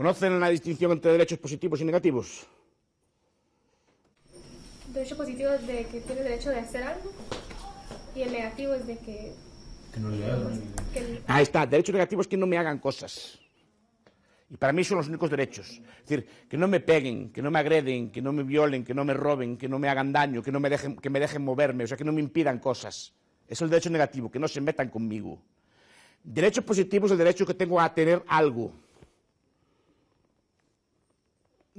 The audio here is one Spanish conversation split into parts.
¿Conocen la distinción entre derechos positivos y negativos? Derecho positivo es de que tiene derecho de hacer algo y el negativo es de que... Que no le hagan. Ahí está, derecho negativo es que no me hagan cosas. Y para mí son los únicos derechos. Es decir, que no me peguen, que no me agreden, que no me violen, que no me roben, que no me hagan daño, que, no me, dejen, que me dejen moverme, o sea, que no me impidan cosas. Es el derecho negativo, que no se metan conmigo. Derecho positivo es el derecho que tengo a tener algo.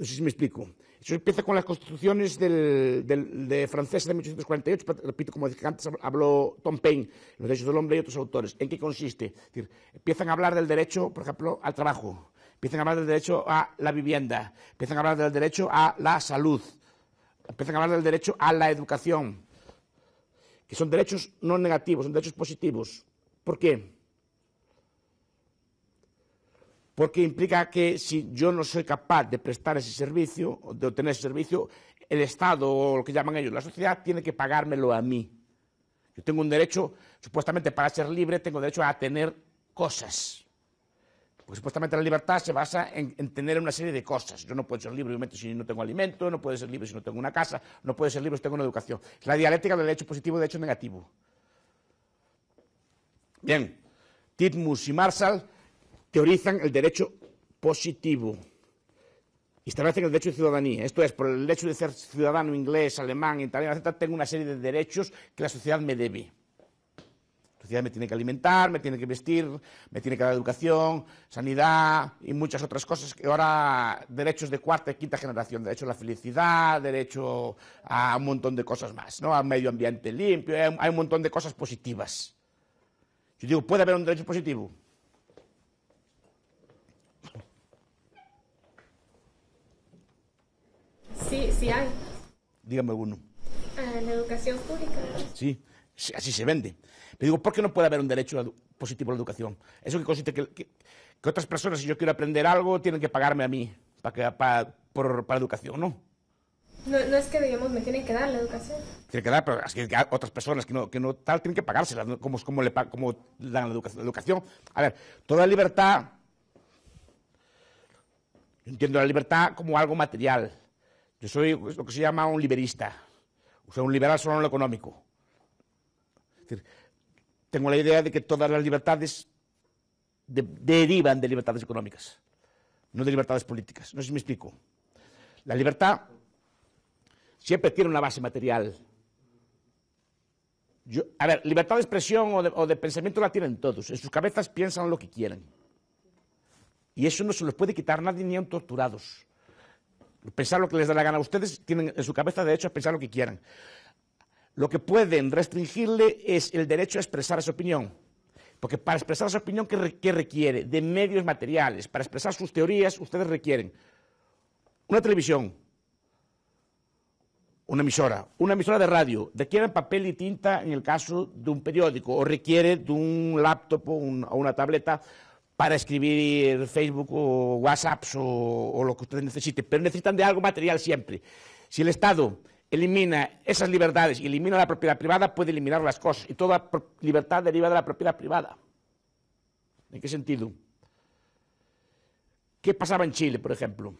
No sé si me explico. Eso empieza con las constituciones del, de 1848, repito, como antes, habló Tom Paine, los derechos del hombre y otros autores. ¿En qué consiste? empiezan a hablar del derecho, por ejemplo, al trabajo, empiezan a hablar del derecho a la vivienda, empiezan a hablar del derecho a la salud, empiezan a hablar del derecho a la educación, que son derechos no negativos, son derechos positivos. ¿Por qué? porque implica que si yo no soy capaz de prestar ese servicio, de obtener ese servicio, el Estado o lo que llaman ellos, la sociedad, tiene que pagármelo a mí. Yo tengo un derecho, supuestamente para ser libre, tengo derecho a tener cosas. Porque supuestamente la libertad se basa en, tener una serie de cosas. Yo no puedo ser libre, si no tengo alimento, no puedo ser libre si no tengo una casa, no puedo ser libre si tengo una educación. Es la dialéctica del derecho positivo y del hecho negativo. Bien, Titmus y Marshall teorizan el derecho positivo y establecen el derecho de ciudadanía. Esto es, por el hecho de ser ciudadano inglés, alemán, italiano, etc., tengo una serie de derechos que la sociedad me debe. La sociedad me tiene que alimentar, me tiene que vestir, me tiene que dar educación, sanidad y muchas otras cosas que ahora derechos de cuarta y quinta generación, derecho a la felicidad, derecho a un montón de cosas más, ¿no? A medio ambiente limpio, eh, hay un montón de cosas positivas. Yo digo, ¿puede haber un derecho positivo? Sí, sí hay. Dígame uno. Ah, en la educación pública. Sí, así se vende. Pero digo, ¿por qué no puede haber un derecho positivo a la educación? Eso que consiste que, que, otras personas, si yo quiero aprender algo, tienen que pagarme a mí para, que, para, educación, ¿no? No, es que, digamos, me tienen que dar la educación. Tienen que dar, pero es que otras personas que no, que no tal tienen que pagárselas, como, como, le, como dan la, educación, educación. A ver, toda libertad, entiendo la libertad como algo material. Yo soy lo que se llama un liberista. O sea, un liberal solo en lo económico. tengo la idea de que todas las libertades derivan de libertades económicas, no de libertades políticas. No sé si me explico. La libertad siempre tiene una base material. a ver, libertad de expresión o de, pensamiento la tienen todos. En sus cabezas piensan lo que quieren. Y eso no se los puede quitar nadie ni aun torturados pensar lo que les da la gana. Ustedes tienen en su cabeza derecho a pensar lo que quieran. Lo que pueden restringirle es el derecho a expresar su opinión. Porque para expresar su opinión, ¿qué, requiere? De medios materiales. Para expresar sus teorías, ustedes requieren una televisión, una emisora, una emisora de radio. Requieren papel y tinta en el caso de un periódico, o requiere de un laptop o una tableta para escribir Facebook o Whatsapp o, lo que ustedes necesiten. pero necesitan de algo material siempre. Si el Estado elimina esas libertades y elimina la propiedad privada, puede eliminar las cosas. Y toda libertad deriva de la propiedad privada. ¿En qué sentido? ¿Qué pasaba en Chile, por ejemplo?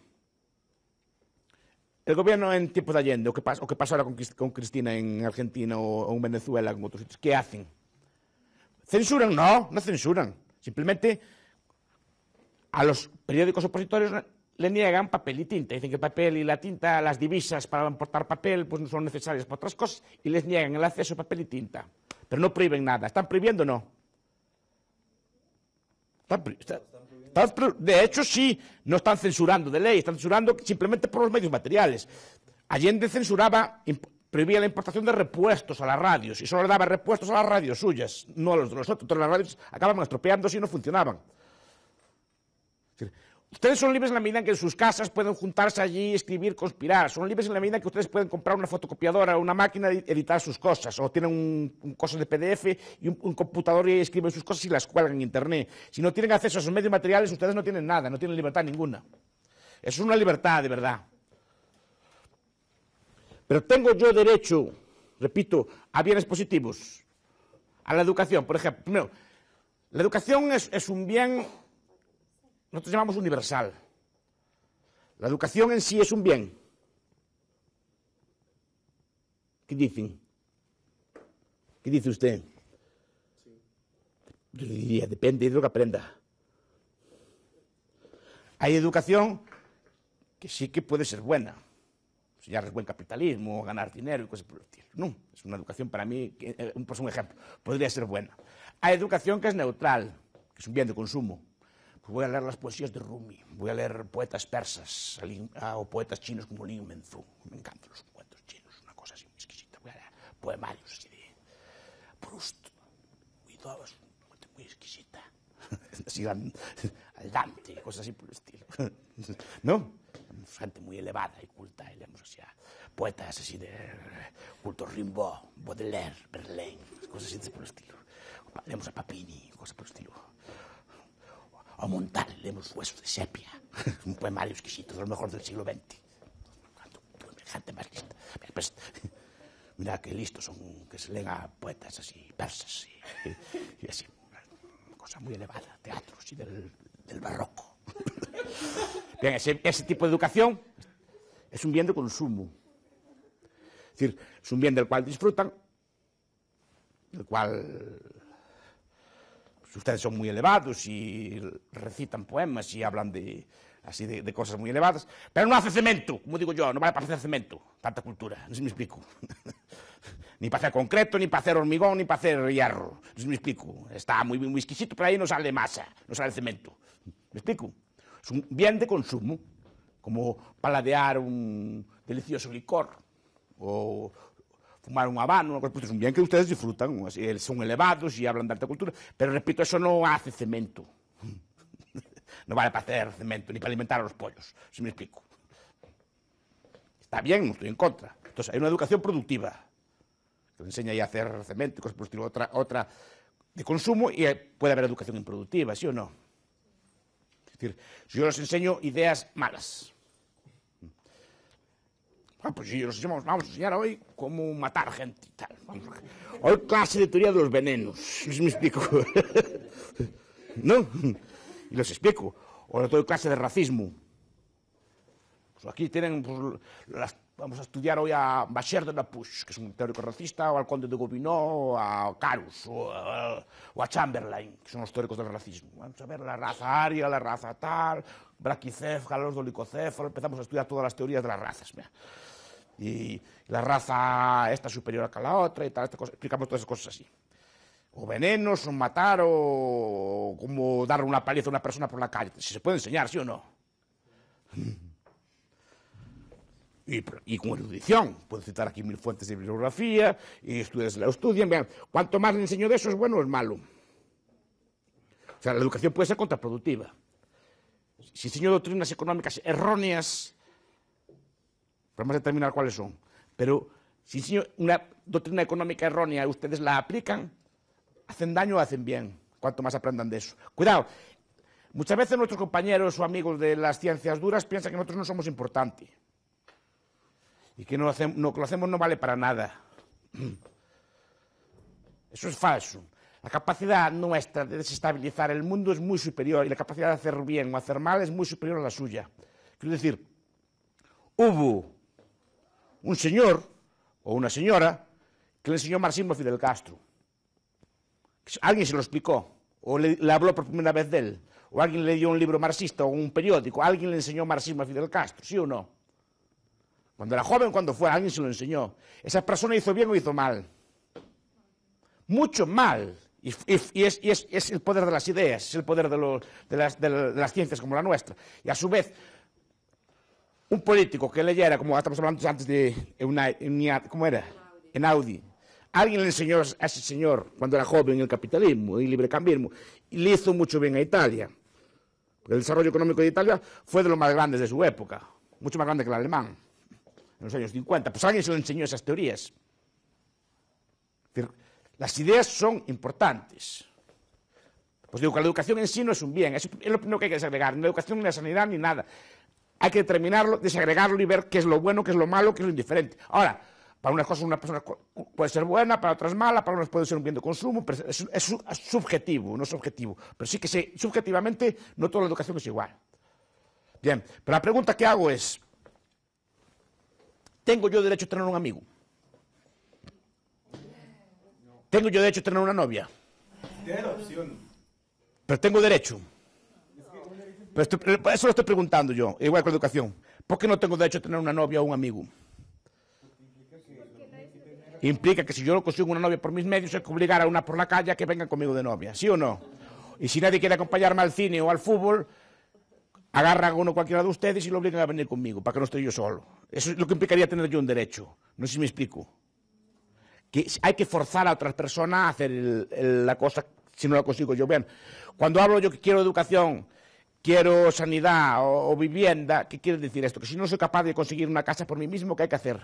El gobierno en tiempos de Allende, o qué, pasó, o qué con, Cristina en Argentina o, en Venezuela, en otros sitios, ¿qué hacen? ¿Censuran? No, no censuran. Simplemente a los periódicos opositores le niegan papel y tinta. Dicen que el papel y la tinta, las divisas para importar papel, pues no son necesarias para otras cosas y les niegan el acceso a papel y tinta. Pero no prohíben nada. ¿Están prohibiendo o no? de hecho, sí, no están censurando de ley, están censurando simplemente por los medios materiales. Allende censuraba, prohibía la importación de repuestos a las radios y solo le daba repuestos a las radios suyas, no a los de nosotros. todas las radios acababan estropeándose y no funcionaban. Ustedes son libres en la medida en que en sus casas pueden juntarse allí, escribir, conspirar. Son libres en la medida en que ustedes pueden comprar una fotocopiadora, una máquina y editar sus cosas, o tienen un, de PDF y un, computador y escriben sus cosas y las cuelgan en Internet. Si no tienen acceso a sus medios materiales, ustedes no tienen nada, no tienen libertad ninguna. Eso es una libertad de verdad. Pero tengo yo derecho, repito, a bienes positivos, a la educación, por ejemplo. Primero, la educación es, es un bien nosotros llamamos universal. La educación en sí es un bien. ¿Qué dicen? ¿Qué dice usted? Yo diría, depende de lo que aprenda. Hay educación que sí que puede ser buena. Si pues ya es buen capitalismo, ganar dinero y cosas por el estilo. No, es una educación para mí, eh, un pues un ejemplo, podría ser buena. Hay educación que es neutral, que es un bien de consumo voy a leer las poesías de Rumi, voy a leer poetas persas ah, o poetas chinos como Li Menzú. Me encantan los cuentos chinos, una cosa así muy exquisita. Voy a leer poemarios así de Proust. muy es una muy exquisita. Así al Dante, cosas así por el estilo. ¿No? Gente muy elevada y culta, y leemos así a poetas así de culto Rimbaud, Baudelaire, Verlaine, cosas así por el estilo. Leemos a Papini, cosas por el estilo o leemos huesos de sepia. Un poemario exquisito, de lo mejor del siglo XX. Gente más lista. mira pues, que listos son, que se leen a poetas así, persas y, así. Una cosa muy elevada, teatro y del, barroco. Bien, ese, ese tipo de educación es un bien de consumo. Es decir, es un bien del cual disfrutan, del cual ustedes son muy elevados y recitan poemas y hablan de así de, cosas muy elevadas, pero no hace cemento, como digo yo, no vale para hacer cemento, tanta cultura, no si me explico. ni para hacer concreto, ni para hacer hormigón, ni para hacer hierro, no se me explico. Está muy, muy exquisito, pero ahí no sale masa, no sale cemento. ¿Me explico? Es un bien de consumo, como paladear un delicioso licor o fumar un habano, pues es un bien que ustedes disfrutan, eh, son elevados y hablan de alta cultura, pero repito, eso no hace cemento. No vale para hacer cemento ni para alimentar a los pollos, si me explico. Está bien, no estoy en contra. Entonces, hay una educación productiva que enseña a hacer cemento y cosas por otra, otra de consumo y eh, puede haber educación improductiva, ¿sí o no? Es decir, yo les enseño ideas malas Ah, pues sí, vamos a enseñar hoy cómo matar gente y tal. Hoy clase de teoría de los venenos, ¿me explico? ¿No? Y les explico. O les doy clase de racismo. Pues aquí tienen, pues, vamos a estudiar hoy a Bacher de Push, que es un teórico racista, o al conde de Gobineau, a Carus, o a, Chamberlain, que son los teóricos del racismo. Vamos a ver la raza aria, la raza tal, Galor los dolicocéfalos, empezamos a estudiar todas las teorías de las razas. Mira y la raza está superior a la otra y tal, esta cosa, explicamos todas esas cosas así. O venenos, o matar, o, como dar una paliza a una persona por la calle. Si se puede enseñar, ¿sí o no? Y, con erudición. Puedo citar aquí mil fuentes de bibliografía, y estudios la estudian. Vean, cuanto más le enseño de eso, es bueno o es malo. O sea, la educación puede ser contraproductiva. Si enseño doctrinas económicas erróneas, Vamos determinar cuáles son. Pero si una doctrina económica errónea ustedes la aplican, hacen daño o hacen bien. Cuanto más aprendan de eso. Cuidado. Muchas veces nuestros compañeros o amigos de las ciencias duras piensan que nosotros no somos importantes y que no lo, hacemos, no, hacemos no vale para nada. Eso es falso. La capacidad nuestra de desestabilizar el mundo es muy superior y la capacidad de hacer bien o hacer mal es muy superior a la suya. Quiero decir, hubo un señor o una señora que le enseñó marxismo a Fidel Castro. Alguien se lo explicó, o le, habló por primera vez de él, o alguien le dio un libro marxista o un periódico, alguien le enseñó marxismo a Fidel Castro, ¿sí o no? Cuando era joven, cuando fue, alguien se lo enseñó. ¿Esa persona hizo bien o hizo mal? Mucho mal. Y, es, el poder de las ideas, es el poder de las ciencias como la nuestra. Y a su vez, un político que leyera, como estamos hablando antes de una, ¿cómo era? En Audi. Alguien le enseñó a ese señor, cuando era joven, el capitalismo, el librecambismo, y le hizo mucho bien a Italia. Porque el desarrollo económico de Italia fue de los más grandes de su época, mucho más grande que el alemán, en los años 50. Pues alguien se le enseñó esas teorías. Las ideas son importantes. Pues digo que la educación en sí no es un bien, es lo primero que hay que desagregar, ni la educación, ni la sanidad, ni nada hay que determinarlo, desagregarlo y ver qué es lo bueno, qué es lo malo, qué es lo indiferente. Ahora, para unas cosas una persona puede ser buena, para otras mala, para unas puede ser un bien de consumo, pero es, subjetivo, no es objetivo. Pero sí que sé, subjetivamente no toda la educación es igual. Bien, pero la pregunta que hago es, ¿tengo yo derecho a tener un amigo? ¿Tengo yo derecho a tener una novia? Tiene la opción. Pero tengo derecho. Pero eso lo estoy preguntando yo, igual con educación. ¿Por qué no tengo derecho a tener una novia o un amigo? Implica que si yo no consigo una novia por mis medios, se que obligar a una por la calle a que venga conmigo de novia, ¿sí o no? Y si nadie quiere acompañarme al cine o al fútbol, agarra a uno cualquiera de ustedes y lo obligan a venir conmigo, para que no esté yo solo. Eso es lo que implicaría tener yo un derecho. No sé si me explico. Que hay que forzar a otras personas a hacer la cosa si no la consigo yo. Vean, cuando hablo yo que quiero educación, quiero sanidad o, vivienda. ¿Qué quiere decir esto? Que si no soy capaz de conseguir una casa por mí mismo, ¿qué hay que hacer?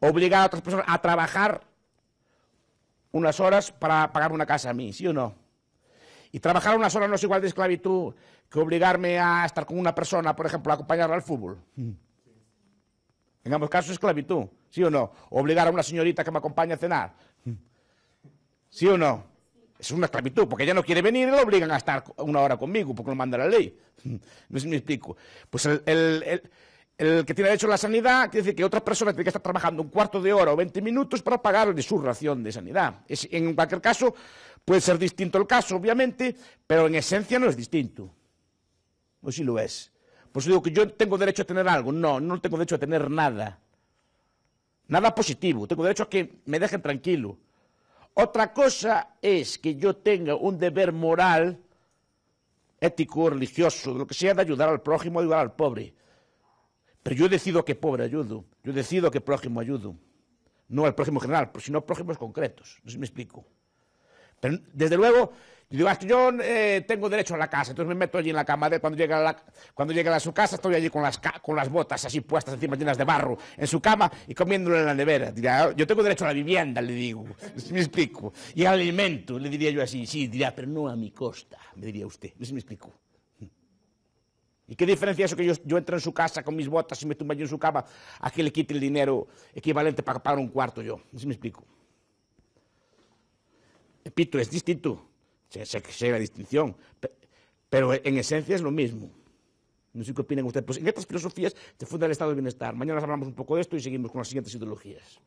Obligar a otras personas a trabajar unas horas para pagar una casa a mí, ¿sí o no? Y trabajar unas horas no es igual de esclavitud que obligarme a estar con una persona, por ejemplo, a acompañarla al fútbol. Hmm. En ambos casos, esclavitud, ¿sí o no? Obligar a una señorita que me acompañe a cenar, ¿sí o no? Es una esclavitud, porque ella no quiere venir y la obligan a estar una hora conmigo, porque lo manda la ley. No sé me explico. Pues el, que tiene derecho a la sanidad quiere decir que otra persona tiene que estar trabajando un cuarto de hora o 20 minutos para pagarle su ración de sanidad. en cualquier caso, puede ser distinto el caso, obviamente, pero en esencia no es distinto. O si sí lo es. Por eso digo que yo tengo derecho a tener algo. No, no tengo derecho a tener nada. Nada positivo. Tengo derecho a que me dejen tranquilo. Otra cosa es que yo tenga un deber moral, ético, religioso, lo que sea, de ayudar al prójimo, ayudar al pobre. Pero yo decido que pobre ayudo, yo decido que prójimo ayudo. No al prójimo general, sino prójimos concretos, no sé si me explico. Pero desde luego, digo, ah, yo eh, tengo derecho a la casa, entonces me meto allí en la cama de cuando llega a, cuando llega a su casa, estoy allí con las, con las botas así puestas encima llenas de barro en su cama y comiéndolo en la nevera. Dirá, yo tengo derecho a la vivienda, le digo, me explico. Y al alimento, le diría yo así, sí, dirá, pero no a mi costa, me diría usted, no sé me explico. ¿Y qué diferencia eso que yo, entro en su casa con mis botas y me tumba allí en su cama a que le quite el dinero equivalente para pagar un cuarto yo? No sé me explico. Repito, es distinto. Se, que la distinción. Pero en esencia es lo mismo. No sé qué opinan ustedes. Pues en estas filosofías se funda el estado del bienestar. Mañana hablamos un poco de esto y seguimos con las siguientes ideologías.